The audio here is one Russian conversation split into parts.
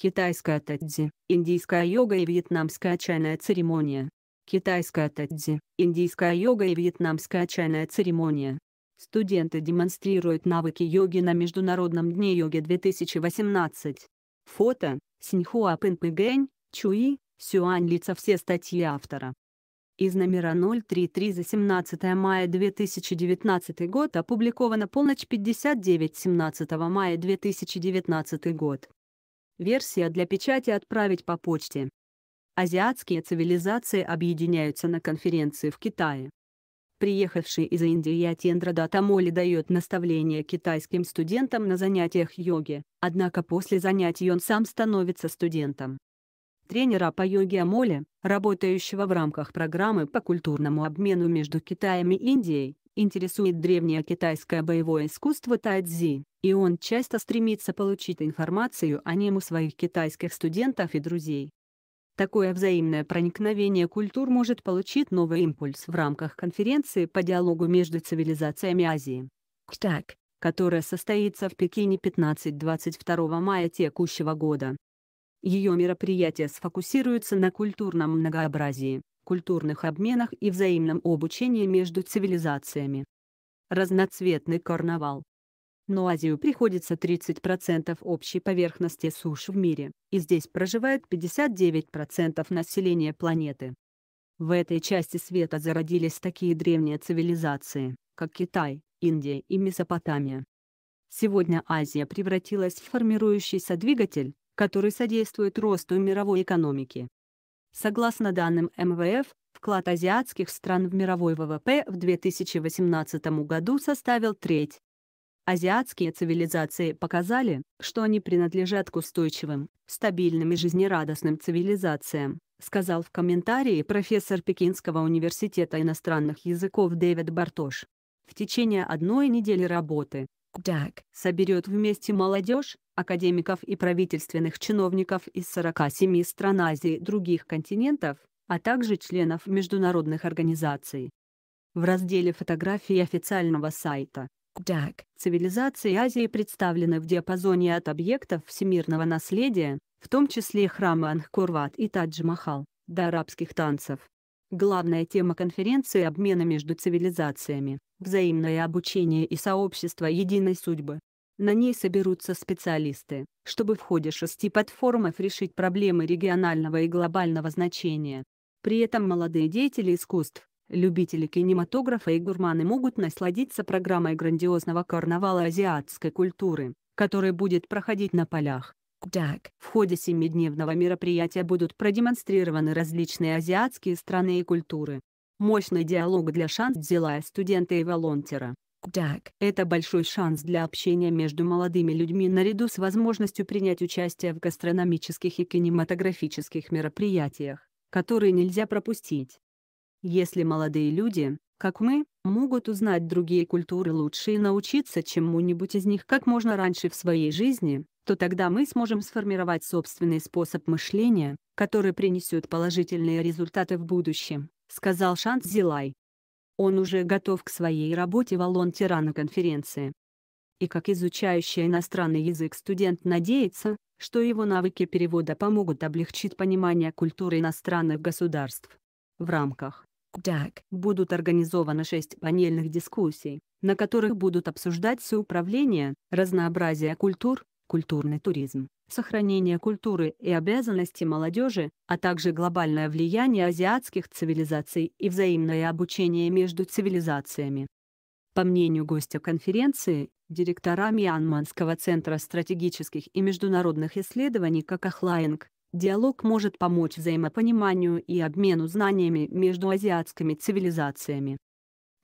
Китайская тадзи, индийская йога и вьетнамская чайная церемония. Китайская тадзи, индийская йога и вьетнамская чайная церемония. Студенты демонстрируют навыки йоги на Международном дне йоги 2018. Фото, Синьхуа Пинпыгэнь, Чуи, Сюань лица все статьи автора. Из номера 033 за 17 мая 2019 год опубликовано полночь 59 17 мая 2019 год версия для печати отправить по почте. Азиатские цивилизации объединяются на конференции в Китае. Приехавший из Индии Ятендра Датамоли дает наставление китайским студентам на занятиях йоги, однако после занятий он сам становится студентом. Тренера по йоге Амоли, работающего в рамках программы по культурному обмену между Китаем и Индией, интересует древнее китайское боевое искусство тайцзи. И он часто стремится получить информацию о нем у своих китайских студентов и друзей. Такое взаимное проникновение культур может получить новый импульс в рамках конференции по диалогу между цивилизациями Азии. КТАК, которая состоится в Пекине 15-22 мая текущего года. Ее мероприятие сфокусируется на культурном многообразии, культурных обменах и взаимном обучении между цивилизациями. Разноцветный карнавал но Азию приходится 30% общей поверхности суши в мире, и здесь проживает 59% населения планеты. В этой части света зародились такие древние цивилизации, как Китай, Индия и Месопотамия. Сегодня Азия превратилась в формирующийся двигатель, который содействует росту мировой экономики. Согласно данным МВФ, вклад азиатских стран в мировой ВВП в 2018 году составил треть, Азиатские цивилизации показали, что они принадлежат к устойчивым, стабильным и жизнерадостным цивилизациям, сказал в комментарии профессор Пекинского университета иностранных языков Дэвид Бартош. В течение одной недели работы КДАК соберет вместе молодежь, академиков и правительственных чиновников из 47 стран Азии и других континентов, а также членов международных организаций. В разделе «Фотографии официального сайта» DAC. Цивилизации Азии представлены в диапазоне от объектов всемирного наследия, в том числе храмы Ангкорват и Тадж-Махал, до арабских танцев. Главная тема конференции – обмена между цивилизациями, взаимное обучение и сообщество единой судьбы. На ней соберутся специалисты, чтобы в ходе шести платформов решить проблемы регионального и глобального значения. При этом молодые деятели искусств, Любители кинематографа и гурманы могут насладиться программой грандиозного карнавала азиатской культуры, который будет проходить на полях. Кудак. В ходе семидневного мероприятия будут продемонстрированы различные азиатские страны и культуры. Мощный диалог для шанс взяла студента и волонтера. Кудак. Это большой шанс для общения между молодыми людьми наряду с возможностью принять участие в гастрономических и кинематографических мероприятиях, которые нельзя пропустить. Если молодые люди, как мы, могут узнать другие культуры лучше и научиться чему-нибудь из них как можно раньше в своей жизни, то тогда мы сможем сформировать собственный способ мышления, который принесет положительные результаты в будущем, сказал Шант Зилай. Он уже готов к своей работе волонтера на конференции. И как изучающий иностранный язык студент надеется, что его навыки перевода помогут облегчить понимание культуры иностранных государств. В рамках КДАК будут организованы шесть панельных дискуссий, на которых будут обсуждаться управление, разнообразие культур, культурный туризм, сохранение культуры и обязанности молодежи, а также глобальное влияние азиатских цивилизаций и взаимное обучение между цивилизациями. По мнению гостя конференции, директора Мьянманского центра стратегических и международных исследований Какахлаинг, Диалог может помочь взаимопониманию и обмену знаниями между азиатскими цивилизациями.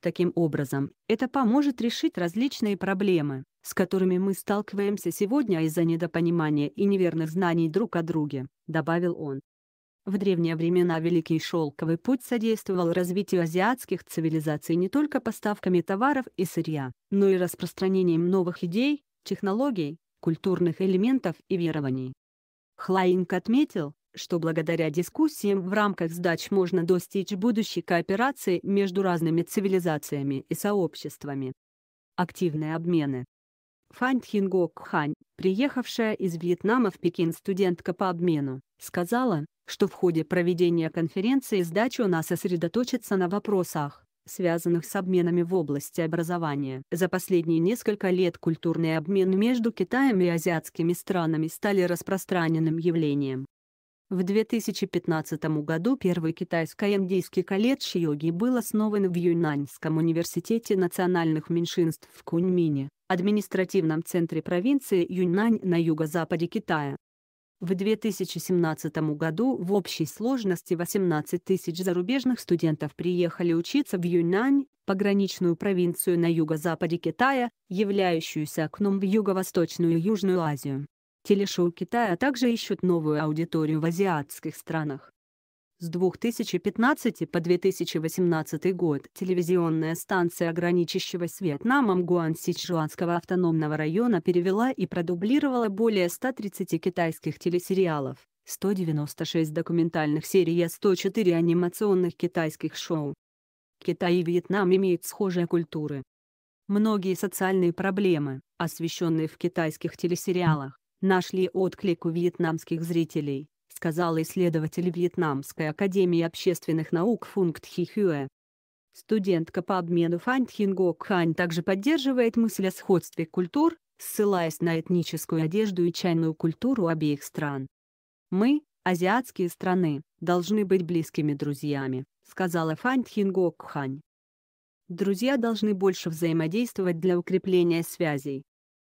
Таким образом, это поможет решить различные проблемы, с которыми мы сталкиваемся сегодня из-за недопонимания и неверных знаний друг о друге, добавил он. В древние времена Великий Шелковый путь содействовал развитию азиатских цивилизаций не только поставками товаров и сырья, но и распространением новых идей, технологий, культурных элементов и верований. Хлаинг отметил, что благодаря дискуссиям в рамках сдач можно достичь будущей кооперации между разными цивилизациями и сообществами. Активные обмены. Фанд Тхингок Хань, приехавшая из Вьетнама в Пекин студентка по обмену, сказала, что в ходе проведения конференции сдачи она сосредоточится на вопросах, связанных с обменами в области образования. За последние несколько лет культурный обмен между Китаем и азиатскими странами стали распространенным явлением. В 2015 году первый китайско-индийский колледж йоги был основан в Юнаньском университете национальных меньшинств в Куньмине, административном центре провинции Юньнань на юго-западе Китая. В 2017 году в общей сложности 18 тысяч зарубежных студентов приехали учиться в Юньнань, пограничную провинцию на юго-западе Китая, являющуюся окном в юго-восточную и южную Азию. Телешоу Китая также ищут новую аудиторию в азиатских странах. С 2015 по 2018 год телевизионная станция, ограничащего с Вьетнамом Гуансичжуанского автономного района перевела и продублировала более 130 китайских телесериалов, 196 документальных серий и 104 анимационных китайских шоу. Китай и Вьетнам имеют схожие культуры. Многие социальные проблемы, освещенные в китайских телесериалах, нашли отклик у вьетнамских зрителей сказала исследователь Вьетнамской академии общественных наук Функт Хюэ. Студентка по обмену Фань Тхингок Хань также поддерживает мысль о сходстве культур, ссылаясь на этническую одежду и чайную культуру обеих стран. «Мы, азиатские страны, должны быть близкими друзьями», сказала Фань Тхингок Хань. Друзья должны больше взаимодействовать для укрепления связей,